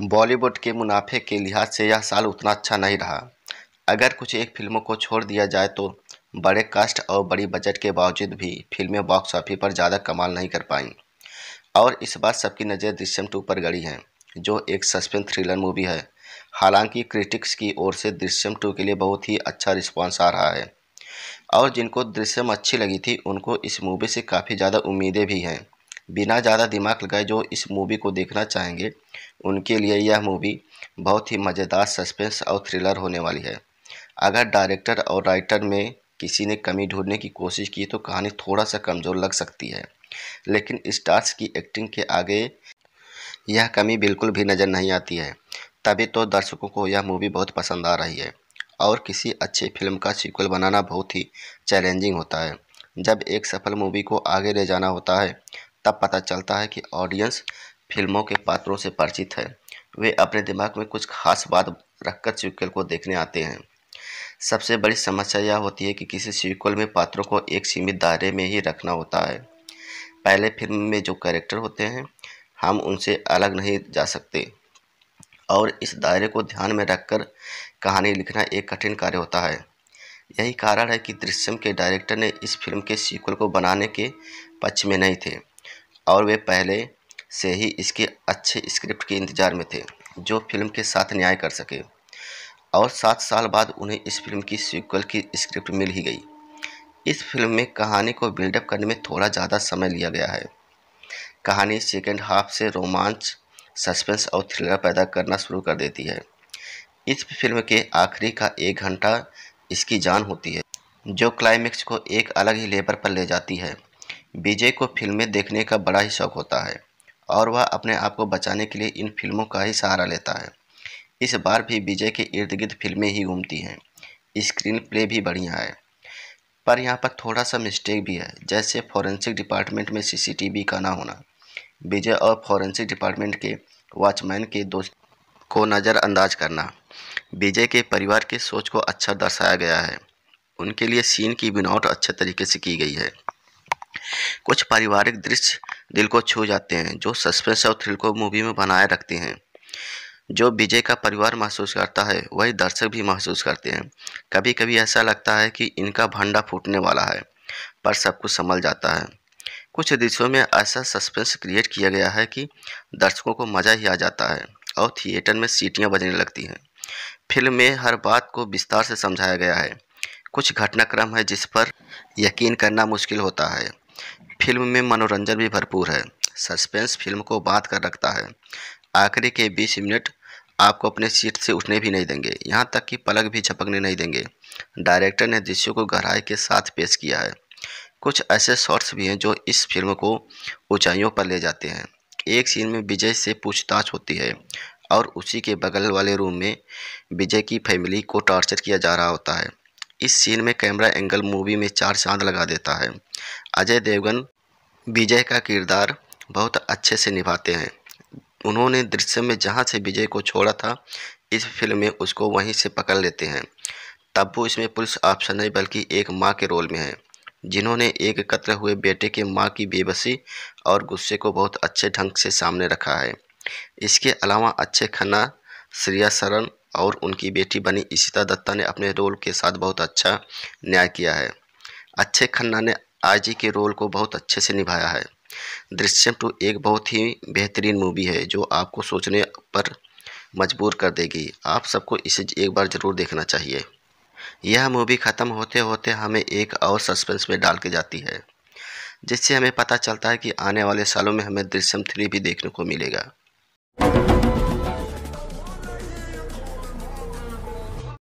बॉलीवुड के मुनाफे के लिहाज से यह साल उतना अच्छा नहीं रहा अगर कुछ एक फिल्मों को छोड़ दिया जाए तो बड़े कास्ट और बड़ी बजट के बावजूद भी फिल्में बॉक्स ऑफिस पर ज़्यादा कमाल नहीं कर पाईं और इस बार सबकी नज़र दृश्यम टू पर गड़ी है जो एक सस्पेंस थ्रिलर मूवी है हालांकि क्रिटिक्स की ओर से दृश्यम टू के लिए बहुत ही अच्छा रिस्पॉन्स आ रहा है और जिनको दृश्यम अच्छी लगी थी उनको इस मूवी से काफ़ी ज़्यादा उम्मीदें भी हैं बिना ज़्यादा दिमाग लगाए जो इस मूवी को देखना चाहेंगे उनके लिए यह मूवी बहुत ही मज़ेदार सस्पेंस और थ्रिलर होने वाली है अगर डायरेक्टर और राइटर में किसी ने कमी ढूंढने की कोशिश की तो कहानी थोड़ा सा कमज़ोर लग सकती है लेकिन स्टार्स की एक्टिंग के आगे यह कमी बिल्कुल भी नज़र नहीं आती है तभी तो दर्शकों को यह मूवी बहुत पसंद आ रही है और किसी अच्छी फिल्म का सीक्वल बनाना बहुत ही चैलेंजिंग होता है जब एक सफल मूवी को आगे ले जाना होता है तब पता चलता है कि ऑडियंस फिल्मों के पात्रों से परिचित है वे अपने दिमाग में कुछ खास बात रखकर सीक्वल को देखने आते हैं सबसे बड़ी समस्या यह होती है कि किसी सीक्वल में पात्रों को एक सीमित दायरे में ही रखना होता है पहले फिल्म में जो कैरेक्टर होते हैं हम उनसे अलग नहीं जा सकते और इस दायरे को ध्यान में रखकर कहानी लिखना एक कठिन कार्य होता है यही कारण है कि दृश्यम के डायरेक्टर ने इस फिल्म के सीक्वल को बनाने के पक्ष में नहीं थे और वे पहले से ही इसके अच्छे स्क्रिप्ट के इंतजार में थे जो फिल्म के साथ न्याय कर सके और सात साल बाद उन्हें इस फिल्म की सीक्वल की स्क्रिप्ट मिल ही गई इस फिल्म में कहानी को बिल्डअप करने में थोड़ा ज़्यादा समय लिया गया है कहानी सेकेंड हाफ से रोमांच सस्पेंस और थ्रिलर पैदा करना शुरू कर देती है इस फिल्म के आखिरी का एक घंटा इसकी जान होती है जो क्लाइमेक्स को एक अलग ही लेबर पर ले जाती है विजय को फिल्में देखने का बड़ा ही शौक होता है और वह अपने आप को बचाने के लिए इन फिल्मों का ही सहारा लेता है इस बार भी विजय के इर्द गिर्द फिल्में ही घूमती हैं स्क्रीन प्ले भी बढ़िया है पर यहाँ पर थोड़ा सा मिस्टेक भी है जैसे फॉरेंसिक डिपार्टमेंट में सीसीटीवी का ना होना विजय और फॉरेंसिक डिपार्टमेंट के वॉचमैन के दोस्त को नज़रअंदाज करना विजय के परिवार के सोच को अच्छा दर्शाया गया है उनके लिए सीन की बनावट अच्छे तरीके से की गई है कुछ पारिवारिक दृश्य दिल को छू जाते हैं जो सस्पेंस और थ्रिल को मूवी में बनाए रखते हैं जो विजय का परिवार महसूस करता है वही दर्शक भी महसूस करते हैं कभी कभी ऐसा लगता है कि इनका भंडा फूटने वाला है पर सब कुछ संभल जाता है कुछ दृश्यों में ऐसा सस्पेंस क्रिएट किया गया है कि दर्शकों को मज़ा ही आ जाता है और थिएटर में सीटियाँ बजने लगती हैं फिल्म में हर बात को विस्तार से समझाया गया है कुछ घटनाक्रम है जिस पर यकीन करना मुश्किल होता है फिल्म में मनोरंजन भी भरपूर है सस्पेंस फिल्म को बांध कर रखता है आखिरी के बीस मिनट आपको अपने सीट से उठने भी नहीं देंगे यहाँ तक कि पलक भी झपकने नहीं देंगे डायरेक्टर ने दृश्यों को गहराई के साथ पेश किया है कुछ ऐसे शॉर्ट्स भी हैं जो इस फिल्म को ऊंचाइयों पर ले जाते हैं एक सीन में विजय से पूछताछ होती है और उसी के बगल वाले रूम में विजय की फैमिली को टॉर्चर किया जा रहा होता है इस सीन में कैमरा एंगल मूवी में चार चांद लगा देता है अजय देवगन विजय का किरदार बहुत अच्छे से निभाते हैं उन्होंने दृश्य में जहाँ से विजय को छोड़ा था इस फिल्म में उसको वहीं से पकड़ लेते हैं तब्बू इसमें पुलिस ऑफिसर नहीं बल्कि एक माँ के रोल में है जिन्होंने एक कत्ल हुए बेटे के माँ की बेबसी और गुस्से को बहुत अच्छे ढंग से सामने रखा है इसके अलावा अच्छे खन्ना श्रेया सरन और उनकी बेटी बनी इशिता दत्ता ने अपने रोल के साथ बहुत अच्छा न्याय किया है अच्छे खन्ना ने आईजी के रोल को बहुत अच्छे से निभाया है दृश्यम टू एक बहुत ही बेहतरीन मूवी है जो आपको सोचने पर मजबूर कर देगी आप सबको इसे एक बार ज़रूर देखना चाहिए यह मूवी ख़त्म होते होते हमें एक और सस्पेंस में डाल के जाती है जिससे हमें पता चलता है कि आने वाले सालों में हमें दृश्यम थ्री भी देखने को मिलेगा